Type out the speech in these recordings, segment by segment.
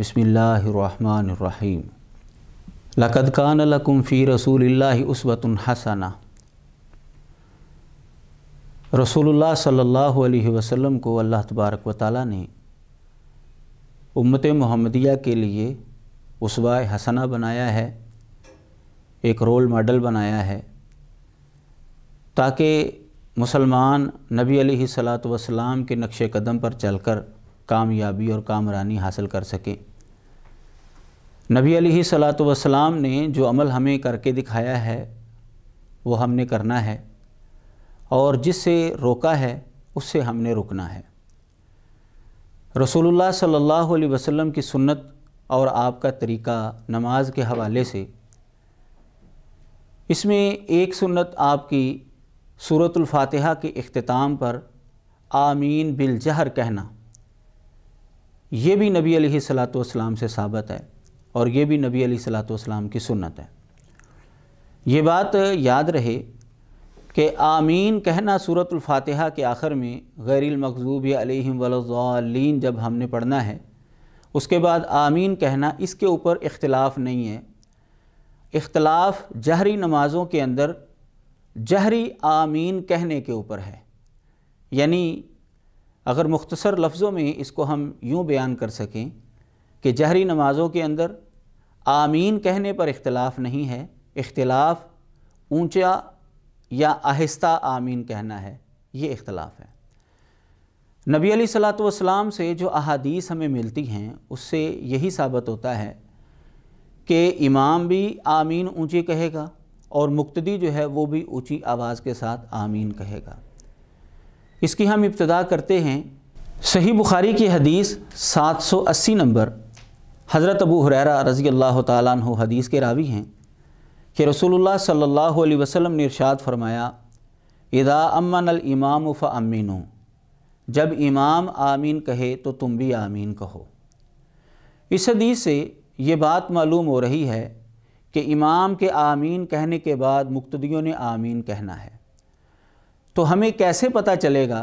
बसमीम लकद कान लकुम फ़ी रसूल उसवतन हसना रसूल सल्लल्लाहु वसलम को अल्लाह तबारक व ने उम्मत मोहम्मदिया के लिए उसवा हसना बनाया है एक रोल मॉडल बनाया है ताकि मुसलमान नबी सलात वसलाम के नक्श कदम पर चलकर कामयाबी और कामरानी हासिल कर सकें नबी अली सलाम ने जो अमल हमें करके दिखाया है वो हमने करना है और जिससे रोका है उससे हमने रुकना है रसूलुल्लाह सल्लल्लाहु अलैहि वसल्लम की सुन्नत और आपका तरीका नमाज के हवाले से इसमें एक सुन्नत आपकी सूरतुल फातिहा के अख्ताम पर आमीन बिल जहर कहना ये भी नबी अली सलाम से साबित है और ये भी नबी अली सलाम की सुन्नत है ये बात याद रहे कि आमीन कहना सूरतफ़ातहा के आखिर में गैरमकूब अलहम वलज़ालीन जब हमने पढ़ना है उसके बाद आमीन कहना इसके ऊपर इख्तलाफ नहीं है इख्तलाफ जहरी नमाज़ों के अंदर जहरी आमीन कहने के ऊपर है यानी अगर मुख्तसर लफ्ज़ों में इसको हम यूँ बयान कर सकें कि जहरी नमाज़ों के अंदर आमीन कहने पर इख्तलाफ नहीं है इख्तलाफ ऊँचा या आहिस्ता आमीन कहना है ये इख्तलाफ है नबी अली सलात वसलाम से जो अहादीस हमें मिलती हैं उससे यही साबित होता है कि इमाम भी आमीन ऊँची कहेगा और मुक्तदी जो है वो भी ऊँची आवाज़ के साथ आमीन कहेगा इसकी हम इब्तदा करते हैं सही बुखारी की हदीस 780 नंबर हज़रत अबू हुरैरा रज़ी अल्लाह तु हदीस के रावी हैं कि रसूलुल्लाह सल्लल्लाहु अलैहि वसल्लम ने इरशाद फरमाया इदा अमन इमाम फ़ामिनो जब इमाम आमीन कहे तो तुम भी आमीन कहो इस हदीस से ये बात मालूम हो रही है कि इमाम के आमीन कहने के बाद मुक्तदियों ने आमीन कहना है तो हमें कैसे पता चलेगा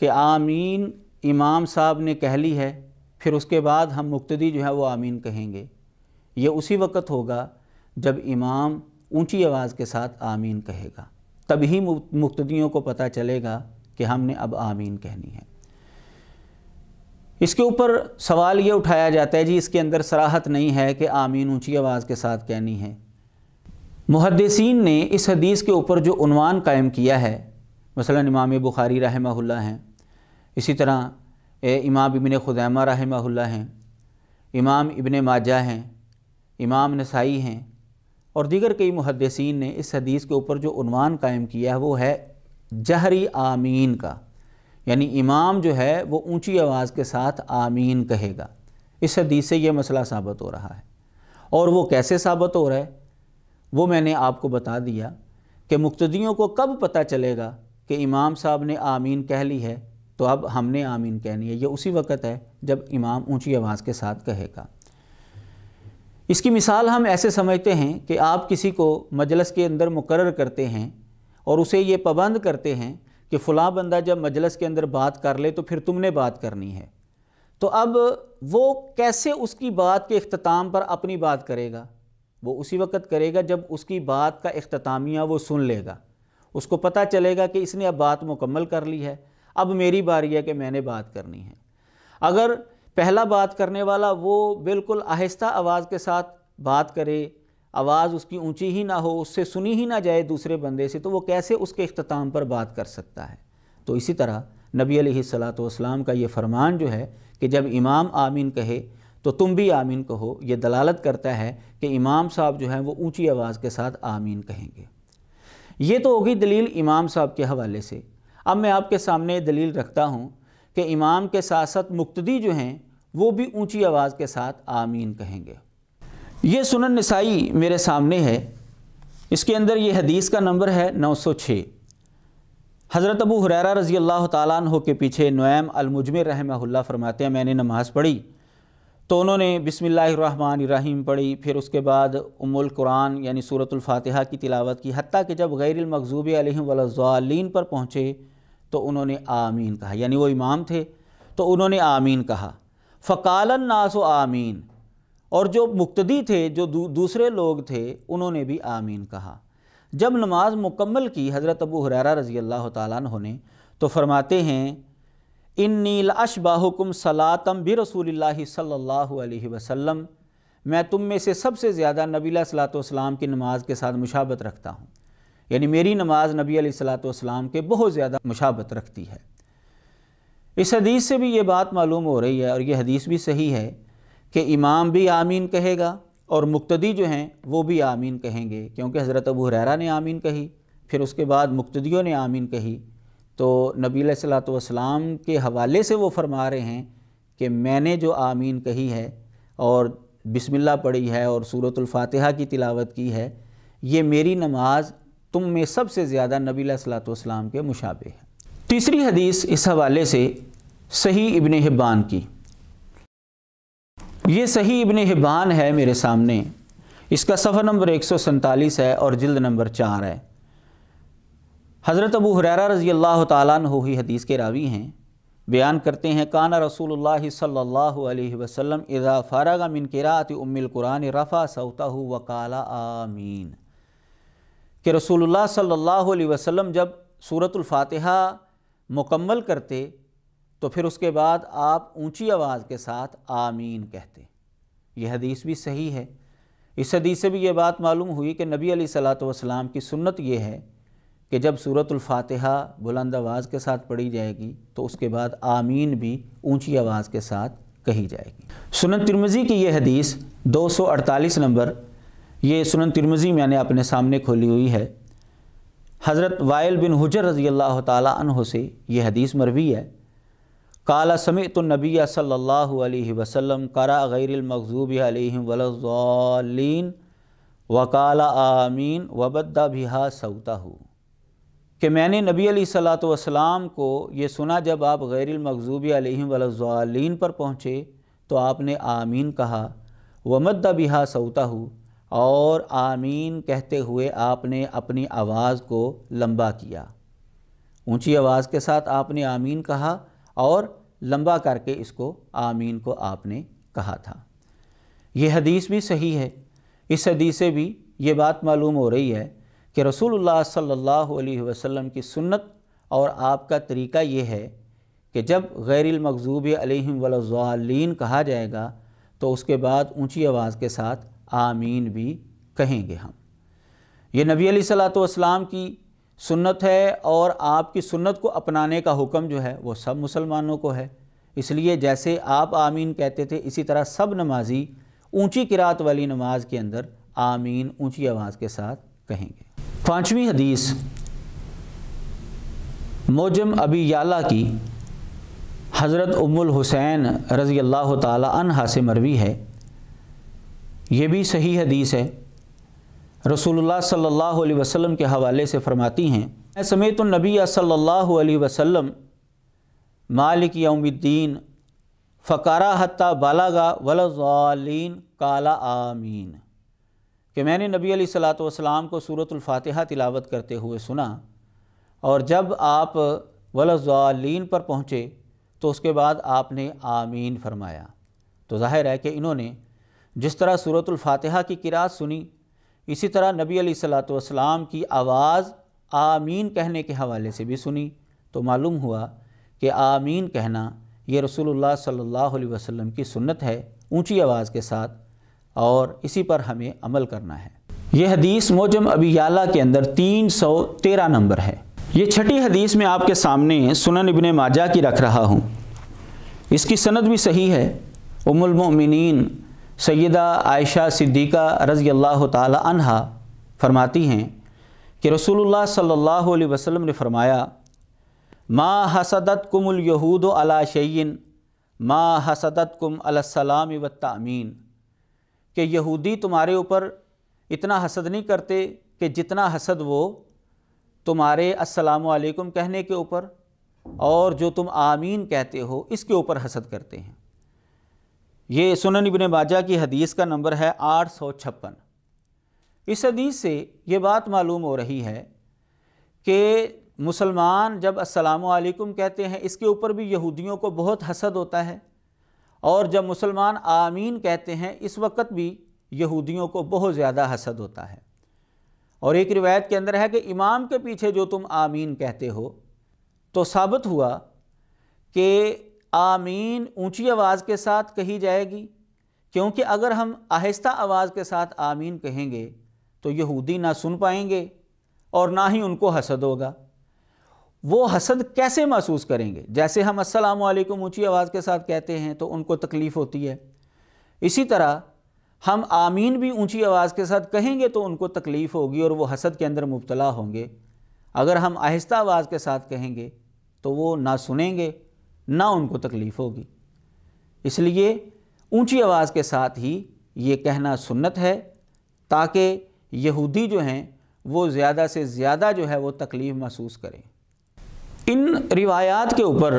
कि आमीन इमाम साहब ने कह ली है फिर उसके बाद हम मुक्तदी जो है वो आमीन कहेंगे ये उसी वक़्त होगा जब इमाम ऊंची आवाज़ के साथ आमीन कहेगा तभी मुक्तदियों को पता चलेगा कि हमने अब आमीन कहनी है इसके ऊपर सवाल ये उठाया जाता है जी इसके अंदर सराहत नहीं है कि आमीन ऊंची आवाज़ के साथ कहनी है मुहदसिन ने इस हदीस के ऊपर जो उनवान कायम किया है मसल इमाम बुखारी रहमहुल्ला हैं इसी तरह इमाम इबन खुदैमा रहमहुल्ला हैं इमाम इबन माजा हैं इमाम नसाई हैं और दीगर कई मुहदसिन ने इस हदीस के ऊपर जो उनवान कायम किया है वो है जहरी आमीन का यानी इमाम जो है वो ऊंची आवाज़ के साथ आमीन कहेगा इस हदीस से ये मसला साबित हो रहा है और वो कैसे साबित हो रहा है वो मैंने आपको बता दिया कि मुक्तियों को कब पता चलेगा कि इमाम साहब ने आमीन कह ली है तो अब हमने आमीन कहनी है ये उसी वक़्त है जब इमाम ऊंची आवाज़ के साथ कहेगा इसकी मिसाल हम ऐसे समझते हैं कि आप किसी को मजलस के अंदर मुकर करते हैं और उसे ये पाबंद करते हैं कि फ़लाँ बंदा जब मजलस के अंदर बात कर ले तो फिर तुमने बात करनी है तो अब वो कैसे उसकी बात के अख्ताम पर अपनी बात करेगा वो उसी वक़्त करेगा जब उसकी बात का अख्तामिया वो सुन लेगा उसको पता चलेगा कि इसने अब बात मुकम्मल कर ली है अब मेरी बारी है कि मैंने बात करनी है अगर पहला बात करने वाला वो बिल्कुल आहिस्ता आवाज़ के साथ बात करे आवाज़ उसकी ऊंची ही ना हो उससे सुनी ही ना जाए दूसरे बंदे से तो वो कैसे उसके अख्ताम पर बात कर सकता है तो इसी तरह नबी सलात का ये फरमान जो है कि जब इमाम आमीन कहे तो तुम भी आमीन कहो ये दलालत करता है कि इमाम साहब जो हैं वो ऊंची आवाज़ के साथ आमीन कहेंगे ये तो होगी दलील इमाम साहब के हवाले से अब मैं आपके सामने दलील रखता हूँ कि इमाम के साथ साथ मुक्तदी जो हैं वो भी ऊंची आवाज़ के साथ आमीन कहेंगे ये सुनन नसाई मेरे सामने है इसके अंदर ये हदीस का नंबर है 906 हज़रत अबू हुररा रज़ी अल्लाह तु के पीछे नोम अलमुजम रहम्ला फरमाते हैं मैंने नमाज़ पढ़ी तो उन्होंने बिसमीम पढ़ी फिर उसके बाद उमुल कुरान यानी सूरतुल्फातिहा की तिलावत की हती कि जब गैरमकजूब वलाजालीन पर पहुँचे तो उन्होंने आमीन कहा यानी वो इमाम थे तो उन्होंने आमीन कहा फ़कालन नास आमीन और जो मुक्तदी थे जो दू, दूसरे लोग थे उन्होंने भी आमीन कहा जब नमाज मुकम्मल की हज़रत अबू हरारा रज़ी अल्लाह तुने तो फरमाते हैं इन नील हुकुम सलातम भी रसूल सल्ला वसलम मैं तुम में से सबसे ज़्यादा नबी सलाम की नमाज के साथ मुशाबत रखता हूँ यानी मेरी नमाज नबी सलातम के बहुत ज़्यादा मुशाबत रखती है इस हदीस से भी ये बात मालूम हो रही है और ये हदीस भी सही है कि इमाम भी आमीन कहेगा और मुक्तदी जो हैं वो भी आमीन कहेंगे क्योंकि हज़रत अबू हरारा ने आमीन कही फिर उसके बाद मुक्तदियों ने आमीन कही तो नबी सलाम के हवाले से वो फरमा रहे हैं कि मैंने जो आमीन कही है और बिस्मिल्लाह पढ़ी है और सूरतफ़ातहा की तिलावत की है ये मेरी नमाज तुम में सबसे ज़्यादा नबी सलात के मुशाबे है तीसरी हदीस इस हवाले से सही इबन हिब्बान की ये सही इबन हिब्बान है मेरे सामने इसका सफ़र नंबर एक है और जल्द नंबर चार है हज़रत अबू हुररा रज़ी अल्लाह तु ही हदीस के रावी हैं बयान करते हैं कान रसूल सल्ला वसम इज़ा फ़ारागा मिन किरात कुरान रफ़ा व काला आमीन के रसूल सल्ला वसम जब सूरतुल्फ़ातिहा मुकम्मल करते तो फिर उसके बाद आप ऊँची आवाज़ के साथ आमीन कहते यह हदीस भी सही है इस हदीस से भी ये बात मालूम हुई कि नबी सलात वसलाम की सुन्नत ये है कि जब सूरतुल्फातिहा बुलंद आवाज़ के साथ पढ़ी जाएगी तो उसके बाद आमीन भी ऊंची आवाज़ के साथ कही जाएगी सुनन तिरमज़ी की यह हदीस 248 नंबर ये सुनन तिरमज़ी मैंने अपने सामने खोली हुई है हज़रत वायल बिन हजर रज़ी अल्लाह तह से यह हदीस मरवी है काला तो नबी सल्ला वसम करा गैरमकूब वलज़ीन वकाला आमीन वबद्दा बिहा सऊता हूँ कि मैंने नबी सलात वसलाम को ये सुना जब आप आलिम वालीन पर पहुँचे तो आपने आमीन कहा वमद्दा बिहा सौता हूँ और आमीन कहते हुए आपने अपनी आवाज़ को लंबा किया ऊंची आवाज़ के साथ आपने आमीन कहा और लंबा करके इसको आमीन को आपने कहा था यह हदीस भी सही है इस हदीस से भी ये बात मालूम हो रही है कि रसूलुल्लाह सल्लल्लाहु अलैहि वसल्लम की सुन्नत और आपका तरीका ये है कि जब गैर मकजूब कहा जाएगा तो उसके बाद ऊंची आवाज़ के साथ आमीन भी कहेंगे हम ये नबी सलाम की सुन्नत है और आपकी सुन्नत को अपनाने का हुक्म जो है वो सब मुसलमानों को है इसलिए जैसे आप आमीन कहते थे इसी तरह सब नमाजी ऊंची किरात वाली नमाज के अंदर आमीन ऊंची आवाज़ के साथ कहेंगे पांचवी हदीस मोजम अबी याला की हज़रत उमुल हुसैन रज़ी अल्लाह तहा से मरवी है ये भी सही हदीस है रसूलुल्लाह सल्लल्लाहु अलैहि वसल्लम के हवाले से फ़रमाती हैं समेत नबी सल्लल्लाहु अलैहि वसल्लम मालिक यौमुद्दीन फ़कारा हत्ता बालागा वलिन काला आमीन कि मैंने नबी सलात वसलाम को सूरतफ़ातहा तिलावत करते हुए सुना और जब आप वलजालीन पर पहुँचे तो उसके बाद आपने आमीन फरमाया तो जाहिर है कि इन्होंने जिस तरह सूरतफ़ातहा की किरात सुनी इसी तरह नबी सलात वसलाम की आवाज़ आमीन कहने के हवाले से भी सुनी तो मालूम हुआ कि आमीन कहना ये रसूलुल्लाह सल्लल्लाहु अलैहि वसल्लम की सुन्नत है ऊंची आवाज़ के साथ और इसी पर हमें अमल करना है यह हदीस मोजम अबी के अंदर तीन सौ तेरह नंबर है ये छठी हदीस में आपके सामने सुनन इबन माजा की रख रहा हूँ इसकी सनद भी सही है उमुलमिन सैदा आयशा सिद्दीक़ा रज़ी अल्लाह तहा फरमाती हैं कि रसूलुल्लाह सल्लल्लाहु अलैहि वसल्लम ने फरमाया माँ हसदत कुमुल यहूद अला शयन माँ हसदत कुम अलसलाम व तमीन कि यहूदी तुम्हारे ऊपर इतना हसद नहीं करते कि जितना हसद वो तुम्हारे असलकुम कहने के ऊपर और जो तुम आमीन कहते हो इसके ऊपर हसद करते हैं ये सुनन इबन बाजा की हदीस का नंबर है आठ सौ छप्पन इस हदीस से ये बात मालूम हो रही है कि मुसलमान जब असलकुम कहते हैं इसके ऊपर भी यहूदियों को बहुत हसद होता है और जब मुसलमान आमीन कहते हैं इस वक्त भी यहूदियों को बहुत ज़्यादा हसद होता है और एक रिवायत के अंदर है कि इमाम के पीछे जो तुम आमीन कहते हो तो साबित हुआ कि आमीन ऊंची आवाज़ के साथ कही जाएगी क्योंकि अगर हम आहिस्ता आवाज़ के साथ आमीन कहेंगे तो यहूदी ना सुन पाएंगे और ना ही उनको हसद होगा वो हसद कैसे महसूस करेंगे जैसे हम अस्सलाम वालेकुम ऊँची आवाज़ के साथ कहते हैं तो उनको तकलीफ़ होती है इसी तरह हम आमीन भी ऊंची आवाज़ के साथ कहेंगे तो उनको तकलीफ़ होगी और वो हसद के अंदर मुबतला होंगे अगर हम आहिस्ता आवाज़ के साथ कहेंगे तो वो ना सुनेंगे ना उनको तकलीफ़ होगी इसलिए ऊंची आवाज़ के साथ ही ये कहना सुन्नत है ताकि यहूदी जो हैं वो ज़्यादा से ज़्यादा जो है वो तकलीफ़ महसूस करें इन रिवायात के ऊपर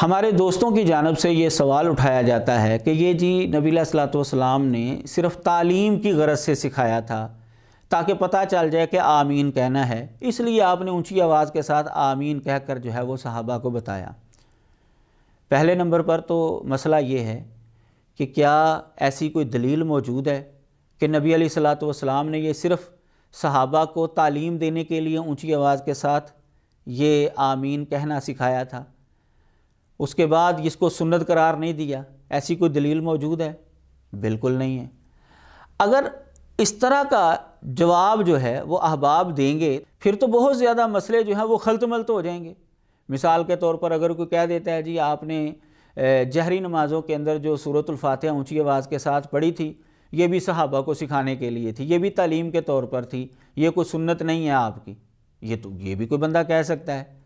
हमारे दोस्तों की जानब से ये सवाल उठाया जाता है कि ये जी नबीला सलाम ने सिर्फ तालीम की गरज से सिखाया था ताकि पता चल जाए कि आमीन कहना है इसलिए आपने ऊंची आवाज़ के साथ आमीन कहकर जो है वो सहाबा को बताया पहले नंबर पर तो मसला ये है कि क्या ऐसी कोई दलील मौजूद है कि नबी सलाम ने यह सिर्फ़ सहाबा को तालीम देने के लिए ऊँची आवाज़ के साथ ये आमीन कहना सिखाया था उसके बाद इसको सुन्नत करार नहीं दिया ऐसी कोई दलील मौजूद है बिल्कुल नहीं है अगर इस तरह का जवाब जो है वो अहबाब देंगे फिर तो बहुत ज़्यादा मसले जो हैं वो तो हो जाएंगे मिसाल के तौर पर अगर कोई कह देता है जी आपने जहरी नमाज़ों के अंदर जो सूरतफ़ातह ऊँची आवाज़ के साथ पढ़ी थी ये भी सहाबा को सिखाने के लिए थी ये भी तालीम के तौर पर थी ये कोई सुन्नत नहीं है आपकी ये तो ये भी कोई बंदा कह सकता है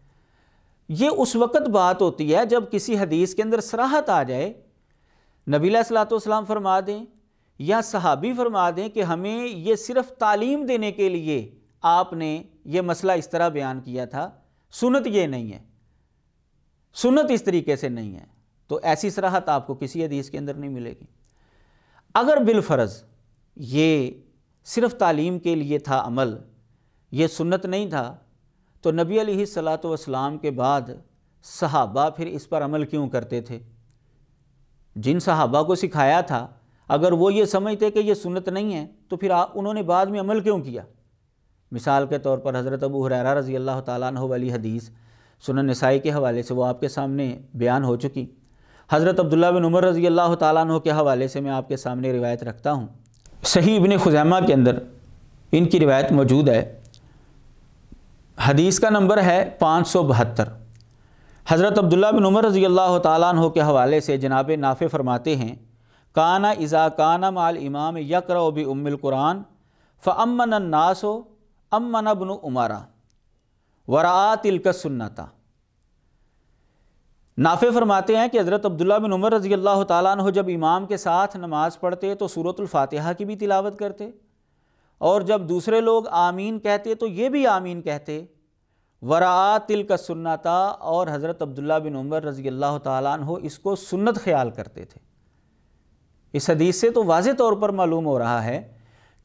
ये उस वक़्त बात होती है जब किसी हदीस के अंदर सराहत आ जाए नबीला सलाम फरमा दें या सहाबी फरमा दें कि हमें ये सिर्फ तालीम देने के लिए आपने ये मसला इस तरह बयान किया था सुनत ये नहीं है सुनत इस तरीके से नहीं है तो ऐसी सराहत आपको किसी हदीस के अंदर नहीं मिलेगी अगर बिलफरज ये सिर्फ तालीम के लिए था अमल ये सुन्नत नहीं था तो नबी अली सलात वसलाम के बाद सहाबा फिर इस पर अमल क्यों करते थे जिन सहाबा को सिखाया था अगर वो ये समझते कि ये सुन्नत नहीं है तो फिर आ, उन्होंने बाद में अमल क्यों किया मिसाल के तौर पर हज़रत अबू हुररा रज़ी अल्लाह तु वाली हदीस सुन नसाई के हवाले से वो आपके सामने बयान हो चुकी हज़रत अब्दुल्ला बिन उमर रज़ी अल्लाह तु के हवाले से मैं आपके सामने रिवायत रखता हूँ सही इबन ख़ुजैमा के अंदर इनकी रिवायत मौजूद है हदीस का नंबर है पाँच सौ बहत्तर हज़रत अब्दुल्ला बिन उमर रज़ी अल्लाह तु के हवाले से जनाब नाफ़े फरमाते हैं काना इज़ा काना माल इमाम यकर बी उमिलकुरान फ़मन नासो अमन बन उमारा वरा तिलक सुन्नता नाफे फरमाते हैं कि हज़रत अब्दुल्ला बिन उमर रज़ी अल्लाह तु जब इमाम के साथ नमाज़ पढ़ते तो सूरतुल फातिहा की भी तिलावत करते और जब दूसरे लोग आमीन कहते तो ये भी आमीन कहते वरा तिल का सुन्नता और हज़रत अब्दुल्ला बिन उमर रज़ी अल्लाह तहो इसको सुन्नत ख्याल करते थे इस हदीस से तो वाज तौर पर मालूम हो रहा है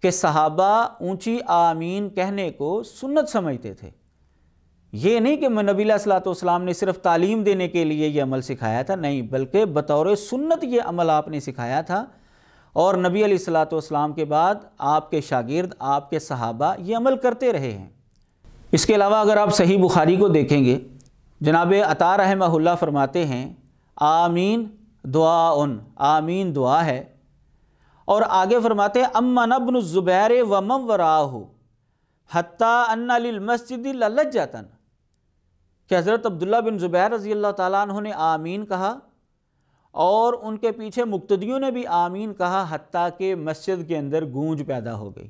कि सहाबा ऊंची आमीन कहने को सुन्नत समझते थे ये नहीं कि नबीला सलाम ने सिर्फ तालीम देने के लिए ये अमल सिखाया था नहीं बल्कि बतौर सुन्नत ये अमल आपने सिखाया था और नबी अलीसलाम के बाद आपके शागिर्द आपके सहाबा ये अमल करते रहे हैं इसके अलावा अगर आप सही बुखारी को देखेंगे जनाब अता रहमहुल्ला फरमाते हैं आमीन दुआ उन आमीन दुआ है और आगे फरमाते हैं अम्मा नबन ज़ुबैर व मम व राहू ललत जातन कि हज़रत अब्दुल्ला बिन ज़ुबैर रज़ी अल्लाह ताली आमीन कहा और उनके पीछे मुक्तदियों ने भी आमीन कहा हती के मस्जिद के अंदर गूंज पैदा हो गई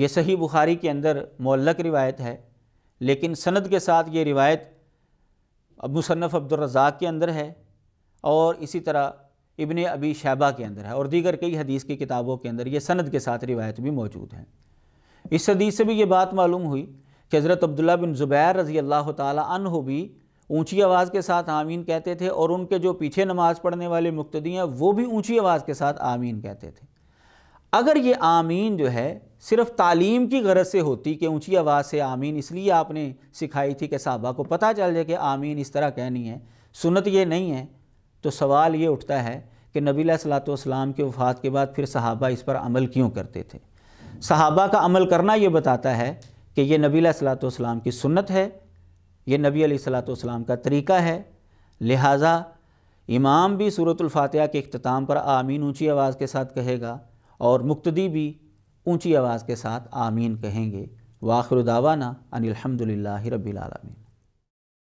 ये सही बुखारी के अंदर मौलक रिवायत है लेकिन सनद के साथ ये रिवायत अब मुसनफ़ अब्दुलरजाक के अंदर है और इसी तरह इबन अबी शैबा के अंदर है और दीगर कई हदीस की किताबों के अंदर ये सनद के साथ रिवायत भी मौजूद है इस हदीस से भी ये बात मालूम हुई कि हज़रत अब्दुल्ला बिन ज़ुबैर रज़ी अल्लाह तन भी ऊंची आवाज़ के साथ आमीन कहते थे और उनके जो पीछे नमाज़ पढ़ने वाले मुक्तदी हैं वो भी ऊंची आवाज़ के साथ आमीन कहते थे अगर ये आमीन जो है सिर्फ तालीम की गरज से होती कि ऊंची आवाज़ से आमीन इसलिए आपने सिखाई थी कि साहबा को पता चल जाए कि आमीन इस तरह कहनी है सुनत ये नहीं है तो सवाल ये उठता है कि नबी सलाम के वफात के बाद फिर सहाबा इस पर अमल क्यों करते थे सहाबा का अमल करना ये बताता है कि ये नबी सलाम की सुनत है ये नबी सलाम का तरीका है लिहाजा इमाम भी सूरतफ़ातह के अख्ताम पर आमीन ऊँची आवाज़ के साथ कहेगा और मुक्तदी भी ऊँची आवाज़ के साथ आमीन कहेंगे वाखिर दावाना अनिलहमदिल्ला रबीआलमीन